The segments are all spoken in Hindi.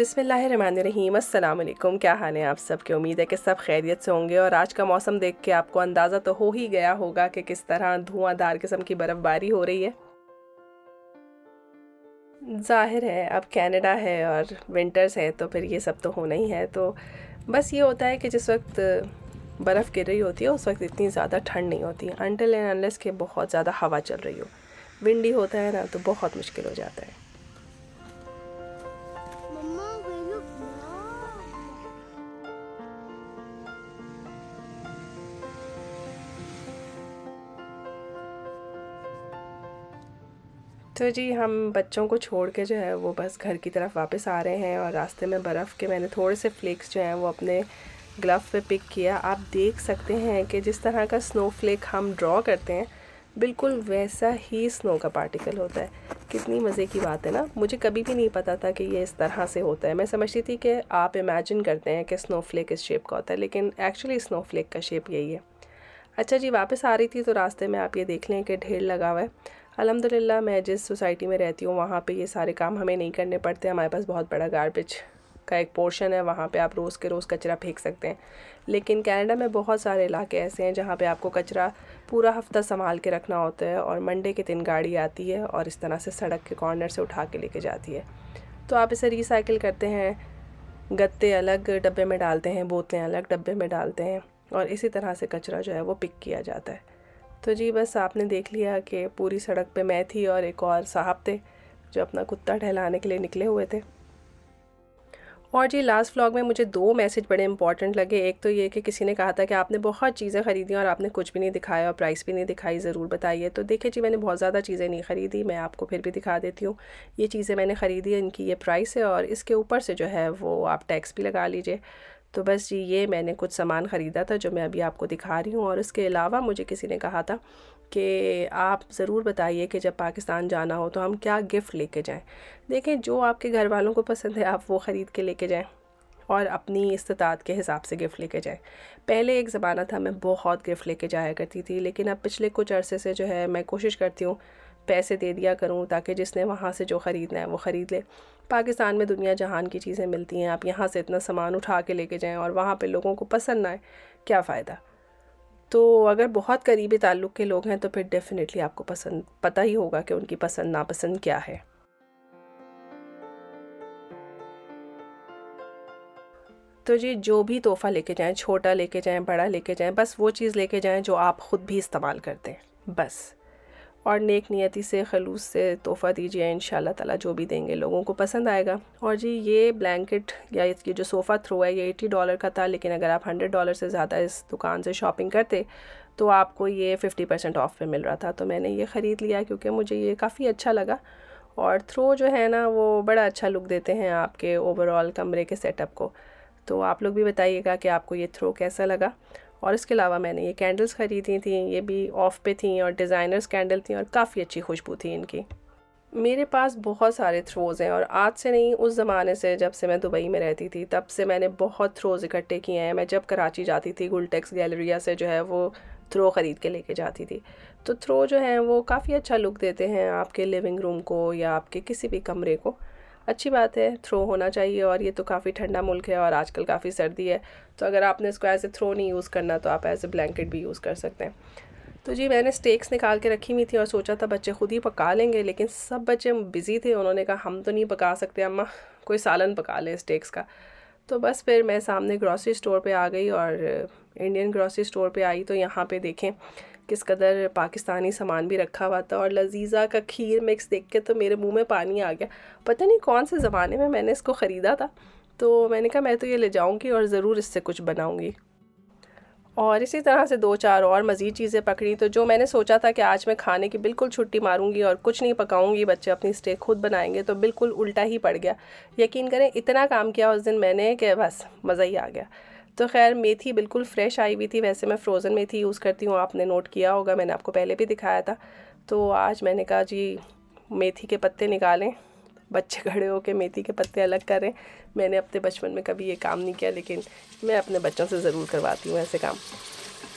बिसमीम अल्लाम क्या हाल है आप सब के उम्मीद है कि सब खैरियत से होंगे और आज का मौसम देख के आपको अंदाज़ा तो हो ही गया होगा कि किस तरह धुआंधार किस्म की बर्फ़बारी हो रही है जाहिर है अब कनाडा है और विंटर्स है तो फिर ये सब तो होना ही है तो बस ये होता है कि जिस वक्त बर्फ़ गिर रही होती है उस वक्त इतनी ज़्यादा ठंड नहीं होती अनटिल एंड अनलेस के बहुत ज़्यादा हवा चल रही हो विंडी होता है ना तो बहुत मुश्किल हो जाता है तो जी हम बच्चों को छोड़ के जो है वो बस घर की तरफ वापस आ रहे हैं और रास्ते में बर्फ़ के मैंने थोड़े से फ्लेक्स जो हैं वो अपने ग्लव पे पिक किया आप देख सकते हैं कि जिस तरह का स्नो फ्लेक हम ड्रॉ करते हैं बिल्कुल वैसा ही स्नो का पार्टिकल होता है कितनी मज़े की बात है ना मुझे कभी भी नहीं पता था कि ये इस तरह से होता है मैं समझती थी कि आप इमेजिन करते हैं कि स्नो फ्लेक इस शेप का होता है लेकिन एक्चुअली स्नो फ्लेक का शेप यही है अच्छा जी वापस आ रही थी तो रास्ते में आप ये देख लें कि ढेर लगा हुआ है अलहमदिल्ला मैं जिस सोसाइटी में रहती हूँ वहाँ पे ये सारे काम हमें नहीं करने पड़ते हमारे पास बहुत बड़ा गारबेज का एक पोर्शन है वहाँ पे आप रोज़ के रोज़ कचरा फेंक सकते हैं लेकिन कनाडा में बहुत सारे इलाके ऐसे हैं जहाँ पे आपको कचरा पूरा हफ्ता संभाल के रखना होता है और मंडे के दिन गाड़ी आती है और इस तरह से सड़क के कॉर्नर से उठा के लेके जाती है तो आप इसे रिसाइकिल करते हैं गत्ते अलग डब्बे में डालते हैं बोतलें अलग डब्बे में डालते हैं और इसी तरह से कचरा जो है वो पिक किया जाता है तो जी बस आपने देख लिया कि पूरी सड़क पे मैं थी और एक और साहब थे जो अपना कुत्ता टहलाने के लिए निकले हुए थे और जी लास्ट व्लॉग में मुझे दो मैसेज बड़े इंपॉर्टेंट लगे एक तो ये कि किसी ने कहा था कि आपने बहुत चीज़ें ख़रीदी और आपने कुछ भी नहीं दिखाया और प्राइस भी नहीं दिखाई ज़रूर बताइए तो देखिए जी मैंने बहुत ज़्यादा चीज़ें नहीं ख़रीदी मैं आपको फिर भी दिखा देती हूँ ये चीज़ें मैंने ख़रीदी इनकी ये प्राइस है और इसके ऊपर से जो है वो आप टैक्स भी लगा लीजिए तो बस जी ये मैंने कुछ सामान ख़रीदा था जो मैं अभी आपको दिखा रही हूँ और इसके अलावा मुझे किसी ने कहा था कि आप ज़रूर बताइए कि जब पाकिस्तान जाना हो तो हम क्या गिफ़्ट लेके जाएं देखें जो आपके घर वालों को पसंद है आप वो ख़रीद के लेके जाएं और अपनी इस्तात के हिसाब से गिफ़्ट लेके जाएं पहले एक ज़माना था मैं बहुत गिफ़्ट लेके जाया करती थी लेकिन अब पिछले कुछ अरसे से जो है मैं कोशिश करती हूँ पैसे दे दिया करूँ ताकि जिसने वहाँ से जो ख़रीदना है वो ख़रीद ले पाकिस्तान में दुनिया जहान की चीज़ें मिलती हैं आप यहाँ से इतना सामान उठा के लेके जाएँ और वहाँ पर लोगों को पसंद ना आए क्या फ़ायदा तो अगर बहुत करीबी ताल्लुक़ के लोग हैं तो फिर डेफ़िनेटली आपको पसंद पता ही होगा कि उनकी पसंद नापसंद क्या है तो जी जो भी तोहफ़ा लेके जाएं छोटा लेके जाएं बड़ा लेके जाएं बस वो चीज़ लेके जाएं जो आप ख़ुद भी इस्तेमाल करते हैं बस और नेक नियति से खलूस से तोहफ़ा दीजिए इन ताला जो भी देंगे लोगों को पसंद आएगा और जी ये ब्लैंकेट या इसकी जो सोफ़ा थ्रो है ये एटी डॉलर का था लेकिन अगर आप हंड्रेड डॉलर से ज़्यादा इस दुकान से शॉपिंग करते तो आपको ये फ़िफ्टी परसेंट ऑफ़ पे मिल रहा था तो मैंने ये ख़रीद लिया क्योंकि मुझे ये काफ़ी अच्छा लगा और थ्रो जो है ना वो बड़ा अच्छा लुक देते हैं आपके ओवरऑल कमरे के सेटअप को तो आप लोग भी बताइएगा कि आपको ये थ्रो कैसा लगा और इसके अलावा मैंने ये कैंडल्स ख़रीदी थी ये भी ऑफ़ पे थी और डिज़ाइनर्स कैंडल थी और काफ़ी अच्छी खुशबू थी इनकी मेरे पास बहुत सारे थ्रोज़ हैं और आज से नहीं उस ज़माने से जब से मैं दुबई में रहती थी तब से मैंने बहुत थ्रोज़ इकट्ठे किए हैं मैं जब कराची जाती थी गुलटेक्स गैलरिया से जो है वो थ्रो ख़रीद के लेके जाती थी तो थ्रो जो हैं वो काफ़ी अच्छा लुक देते हैं आपके लिविंग रूम को या आपके किसी भी कमरे को अच्छी बात है थ्रो होना चाहिए और ये तो काफ़ी ठंडा मुल्क है और आजकल काफ़ी सर्दी है तो अगर आपने इसको एज ए थ्रो नहीं यूज़ करना तो आप एज ए ब्लैंकेट भी यूज़ कर सकते हैं तो जी मैंने स्टेक्स निकाल के रखी हुई थी और सोचा था बच्चे खुद ही पका लेंगे लेकिन सब बच्चे बिज़ी थे उन्होंने कहा हम तो नहीं पका सकते अम्मा कोई सालन पका लें स्टेक्स का तो बस फिर मैं सामने ग्रॉसरी स्टोर पे आ गई और इंडियन ग्रॉसरी स्टोर पे आई तो यहाँ पे देखें किस कदर पाकिस्तानी सामान भी रखा हुआ था और लजीज़ा का खीर मिक्स देख के तो मेरे मुंह में पानी आ गया पता नहीं कौन से ज़माने में मैंने इसको ख़रीदा था तो मैंने कहा मैं तो ये ले जाऊँगी और ज़रूर इससे कुछ बनाऊँगी और इसी तरह से दो चार और मज़ीद चीज़ें पकड़ी तो जो मैंने सोचा था कि आज मैं खाने की बिल्कुल छुट्टी मारूंगी और कुछ नहीं पकाऊंगी बच्चे अपनी स्टेक खुद बनाएंगे तो बिल्कुल उल्टा ही पड़ गया यकीन करें इतना काम किया उस दिन मैंने कि बस मज़ा ही आ गया तो खैर मेथी बिल्कुल फ्रेश आई हुई थी वैसे मैं फ़्रोज़न मेथी यूज़ करती हूँ आपने नोट किया होगा मैंने आपको पहले भी दिखाया था तो आज मैंने कहा जी मेथी के पत्ते निकालें बच्चे खड़े होकर मेथी के पत्ते अलग करें मैंने अपने बचपन में कभी ये काम नहीं किया लेकिन मैं अपने बच्चों से ज़रूर करवाती हूँ ऐसे काम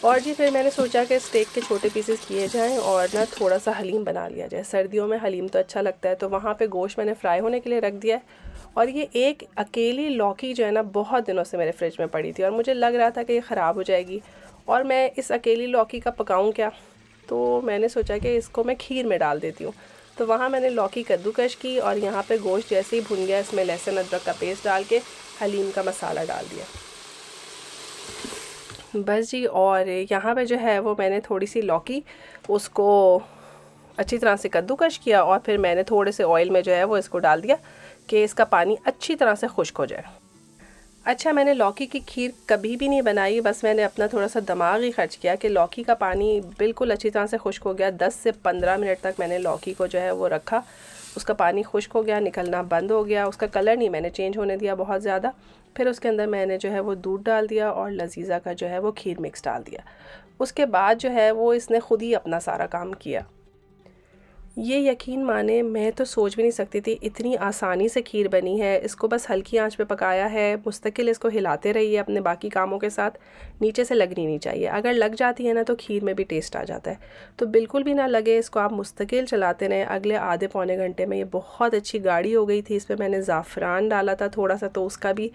और जी फिर मैंने सोचा कि स्टेक के छोटे पीसेस किए जाएं और ना थोड़ा सा हलीम बना लिया जाए सर्दियों में हलीम तो अच्छा लगता है तो वहाँ पे गोश्त मैंने फ्राई होने के लिए रख दिया है और ये एक अकेली लौकी जो है ना बहुत दिनों से मेरे फ्रिज में पड़ी थी और मुझे लग रहा था कि ये ख़राब हो जाएगी और मैं इस अकेली लौकी का पकाऊँ क्या तो मैंने सोचा कि इसको मैं खीर में डाल देती हूँ तो वहाँ मैंने लौकी कद्दूकश की और यहाँ पे गोश्त जैसे ही भुन गया इसमें लहसुन अदरक का पेस्ट डाल के हलीम का मसाला डाल दिया बस जी और यहाँ पे जो है वो मैंने थोड़ी सी लौकी उसको अच्छी तरह से कद्दूकश किया और फिर मैंने थोड़े से ऑयल में जो है वो इसको डाल दिया कि इसका पानी अच्छी तरह से खुश्क हो जाए अच्छा मैंने लौकी की खीर कभी भी नहीं बनाई बस मैंने अपना थोड़ा सा दिमाग ही खर्च किया कि लौकी का पानी बिल्कुल अच्छी तरह से खुश्क हो गया दस से पंद्रह मिनट तक मैंने लौकी को जो है वो रखा उसका पानी खुश्क हो गया निकलना बंद हो गया उसका कलर नहीं मैंने चेंज होने दिया बहुत ज़्यादा फिर उसके अंदर मैंने जो है वो दूध डाल दिया और लजीज़ा का जो है वो खीर मिक्स डाल दिया उसके बाद जो है वो इसने ख़ुद ही अपना सारा काम किया ये यकीन माने मैं तो सोच भी नहीं सकती थी इतनी आसानी से खीर बनी है इसको बस हल्की आंच पे पकाया है मुस्तकिल इसको हिलाते रहिए अपने बाकी कामों के साथ नीचे से लगनी नहीं चाहिए अगर लग जाती है ना तो खीर में भी टेस्ट आ जाता है तो बिल्कुल भी ना लगे इसको आप मुस्तकिल चलाते रहें अगले आधे पौने घंटे में ये बहुत अच्छी गाढ़ी हो गई थी इस पर मैंने ज़ाफ़रान डाला था थोड़ा सा तो उसका भी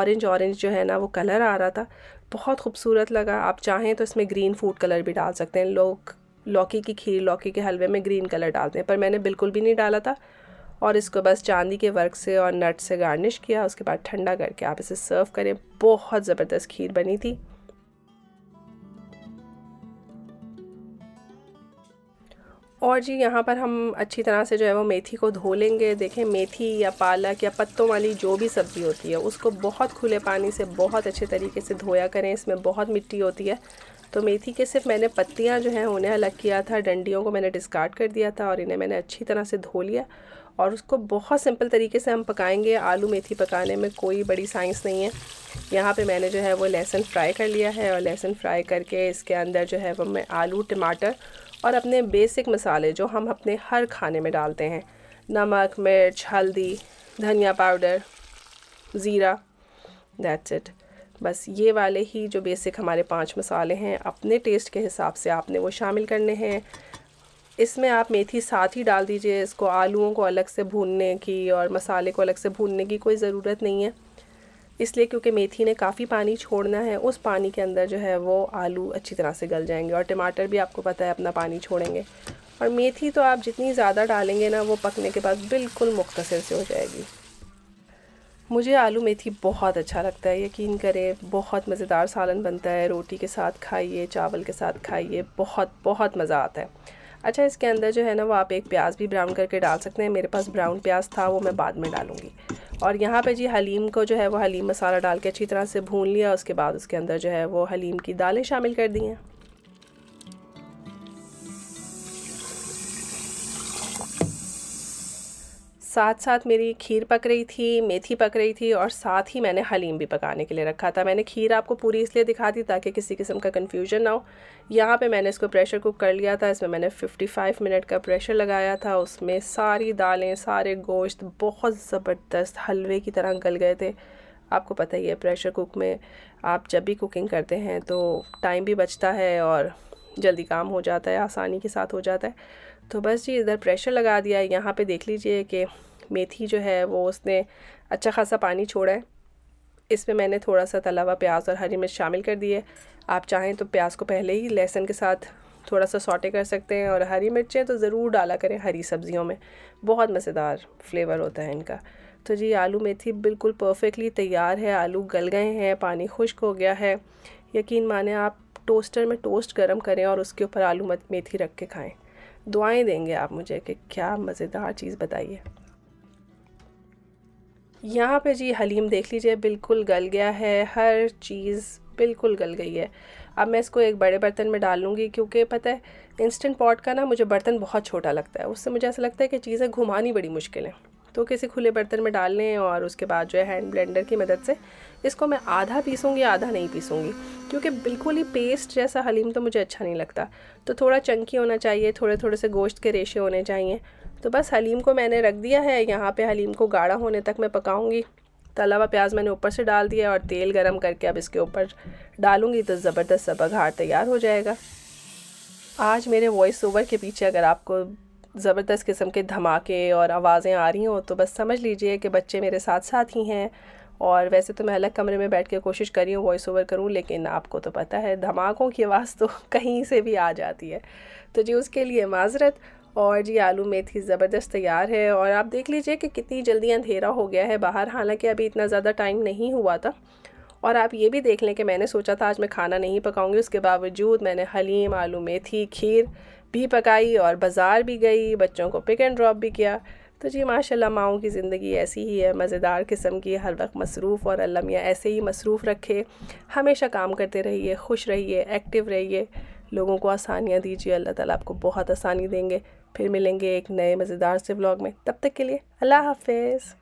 ऑरेंज ऑरेंज जो है ना वो कलर आ रहा था बहुत खूबसूरत लगा आप चाहें तो इसमें ग्रीन फूड कलर भी डाल सकते हैं लोग लौकी की खीर लौकी के हलवे में ग्रीन कलर डालते हैं पर मैंने बिल्कुल भी नहीं डाला था और इसको बस चांदी के वर्क से और नट से गार्निश किया उसके बाद ठंडा करके आप इसे सर्व करें बहुत ज़बरदस्त खीर बनी थी और जी यहाँ पर हम अच्छी तरह से जो है वो मेथी को धो लेंगे देखें मेथी या पालक या पत्तों वाली जो भी सब्ज़ी होती है उसको बहुत खुले पानी से बहुत अच्छे तरीके से धोया करें इसमें बहुत मिट्टी होती है तो मेथी के सिर्फ मैंने पत्तियाँ जो हैं उन्हें अलग किया था डंडियों को मैंने डिस्कार्ड कर दिया था और इन्हें मैंने अच्छी तरह से धो लिया और उसको बहुत सिंपल तरीके से हम पकाएंगे आलू मेथी पकाने में कोई बड़ी साइंस नहीं है यहाँ पे मैंने जो है वो लहसुन फ्राई कर लिया है और लहसुन फ्राई करके इसके अंदर जो है वो मैं आलू टमाटर और अपने बेसिक मसाले जो हम अपने हर खाने में डालते हैं नमक मिर्च हल्दी धनिया पाउडर ज़ीरा दैट्स इट बस ये वाले ही जो बेसिक हमारे पांच मसाले हैं अपने टेस्ट के हिसाब से आपने वो शामिल करने हैं इसमें आप मेथी साथ ही डाल दीजिए इसको आलूओं को अलग से भूनने की और मसाले को अलग से भूनने की कोई ज़रूरत नहीं है इसलिए क्योंकि मेथी ने काफ़ी पानी छोड़ना है उस पानी के अंदर जो है वो आलू अच्छी तरह से गल जाएंगे और टमाटर भी आपको पता है अपना पानी छोड़ेंगे और मेथी तो आप जितनी ज़्यादा डालेंगे ना वो पकने के बाद बिल्कुल मुख्तर से हो जाएगी मुझे आलू मेथी बहुत अच्छा लगता है यकीन करें बहुत मज़ेदार सालन बनता है रोटी के साथ खाइए चावल के साथ खाइए बहुत बहुत मज़ा आता है अच्छा इसके अंदर जो है ना वो आप एक प्याज भी ब्राउन करके डाल सकते हैं मेरे पास ब्राउन प्याज था वो मैं बाद में डालूँगी और यहाँ पे जी हलीम को जो है वो हलीम मसाला डाल के अच्छी तरह से भून लिया उसके बाद उसके अंदर जो है वो हलीम की दालें शामिल कर दी हैं साथ साथ मेरी खीर पक रही थी मेथी पक रही थी और साथ ही मैंने हलीम भी पकाने के लिए रखा था मैंने खीर आपको पूरी इसलिए दिखा दी ताकि किसी किस्म का कन्फ्यूजन ना हो यहाँ पे मैंने इसको प्रेशर कुक कर लिया था इसमें मैंने 55 मिनट का प्रेशर लगाया था उसमें सारी दालें सारे गोश्त बहुत ज़बरदस्त हलवे की तरह गल गए थे आपको पता ही है प्रेशर कुक में आप जब भी कुकिंग करते हैं तो टाइम भी बचता है और जल्दी काम हो जाता है आसानी के साथ हो जाता है तो बस जी इधर प्रेशर लगा दिया है यहाँ पर देख लीजिए कि मेथी जो है वो उसने अच्छा खासा पानी छोड़ा है इसमें मैंने थोड़ा सा तला हुआ प्याज और हरी मिर्च शामिल कर दिए आप चाहें तो प्याज को पहले ही लहसुन के साथ थोड़ा सा सॉटे कर सकते हैं और हरी मिर्चें तो ज़रूर डाला करें हरी सब्जियों में बहुत मज़ेदार फ्लेवर होता है इनका तो जी आलू मेथी बिल्कुल परफेक्टली तैयार है आलू गल गए हैं पानी खुश्क हो गया है यकीन माने आप टोस्टर में टोस्ट गर्म करें और उसके ऊपर आलू मेथी रख के खाएँ दुआएं देंगे आप मुझे कि क्या मज़ेदार चीज़ बताइए यहाँ पे जी हलीम देख लीजिए बिल्कुल गल गया है हर चीज़ बिल्कुल गल गई है अब मैं इसको एक बड़े बर्तन में डाल लूँगी क्योंकि पता है इंस्टेंट पॉट का ना मुझे बर्तन बहुत छोटा लगता है उससे मुझे ऐसा लगता है कि चीज़ें घुमानी बड़ी मुश्किल है तो किसी खुले बर्तन में डाल लें और उसके बाद जो है हैंड ब्लेंडर की मदद से इसको मैं आधा पीसूँगी आधा नहीं पीसूँगी क्योंकि बिल्कुल ही पेस्ट जैसा हलीम तो मुझे अच्छा नहीं लगता तो थोड़ा चंकी होना चाहिए थोड़े थोड़े से गोश्त के रेशे होने चाहिए तो बस हलीम को मैंने रख दिया है यहाँ पर हलीम को गाढ़ा होने तक मैं पकाऊंगी तला हुआ प्याज मैंने ऊपर से डाल दिया और तेल गरम करके अब इसके ऊपर डालूंगी तो ज़बरदस्त सबक हार तैयार हो जाएगा आज मेरे वॉइस ओवर के पीछे अगर आपको ज़बरदस्त किस्म के धमाके और आवाज़ें आ रही हों तो बस समझ लीजिए कि बच्चे मेरे साथ साथ ही हैं और वैसे तो मैं अलग कमरे में बैठ के कोशिश कर रही हूँ वॉइस ओवर करूँ लेकिन आपको तो पता है धमाकों की आवाज़ तो कहीं से भी आ जाती है तो जी उसके लिए माजरत और जी आलू मेथी ज़बरदस्त तैयार है और आप देख लीजिए कि कितनी जल्दी अंधेरा हो गया है बाहर हालांकि अभी इतना ज़्यादा टाइम नहीं हुआ था और आप ये भी देख लें कि मैंने सोचा था आज मैं खाना नहीं पकाऊंगी उसके बावजूद मैंने हलीम आलू मेथी खीर भी पकाई और बाज़ार भी गई बच्चों को पिक एंड ड्रॉप भी किया तो जी माशाल्लाह माओ की ज़िंदगी ऐसी ही है मज़ेदार किस्म की हर वक्त मसरूफ़ और अलमिया ऐसे ही मसरूफ़ रखे हमेशा काम करते रहिए खुश रहिए एक्टिव रहिए लोगों को आसानियाँ दीजिए अल्लाह ताला आपको बहुत आसानी देंगे फिर मिलेंगे एक नए मज़ेदार से ब्लॉग में तब तक के लिए अल्लाह हाफिज़